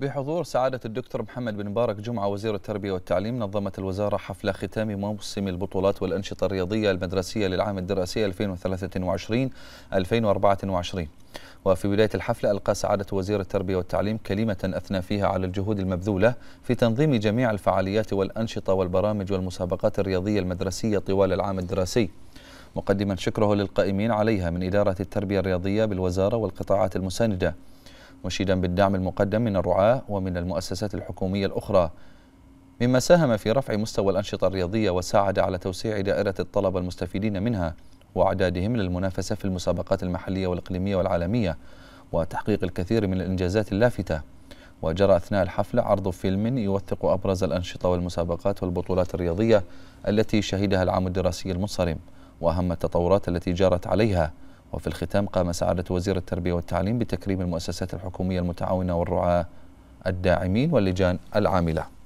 بحضور سعادة الدكتور محمد بن مبارك جمعة وزير التربية والتعليم نظمت الوزارة حفل ختام موسم البطولات والأنشطة الرياضية المدرسية للعام الدراسي 2023-2024 وفي بداية الحفلة ألقى سعادة وزير التربية والتعليم كلمة أثنى فيها على الجهود المبذولة في تنظيم جميع الفعاليات والأنشطة والبرامج والمسابقات الرياضية المدرسية طوال العام الدراسي مقدما شكره للقائمين عليها من إدارة التربية الرياضية بالوزارة والقطاعات المساندة مشيدا بالدعم المقدم من الرعاة ومن المؤسسات الحكومية الأخرى مما ساهم في رفع مستوى الأنشطة الرياضية وساعد على توسيع دائرة الطلبة المستفيدين منها وأعدادهم للمنافسة في المسابقات المحلية والإقليمية والعالمية وتحقيق الكثير من الإنجازات اللافتة وجرى أثناء الحفلة عرض فيلم يوثق أبرز الأنشطة والمسابقات والبطولات الرياضية التي شهدها العام الدراسي المنصرم وأهم التطورات التي جرت عليها وفي الختام قام سعادة وزير التربية والتعليم بتكريم المؤسسات الحكومية المتعاونة والرعاة الداعمين واللجان العامله